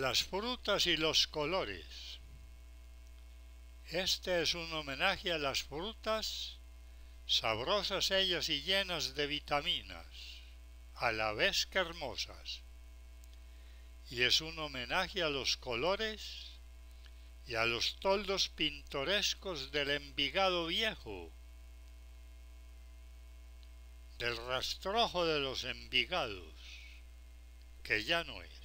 las frutas y los colores. Este es un homenaje a las frutas, sabrosas ellas y llenas de vitaminas, a la vez que hermosas. Y es un homenaje a los colores y a los toldos pintorescos del Envigado Viejo, del rastrojo de los Envigados, que ya no es.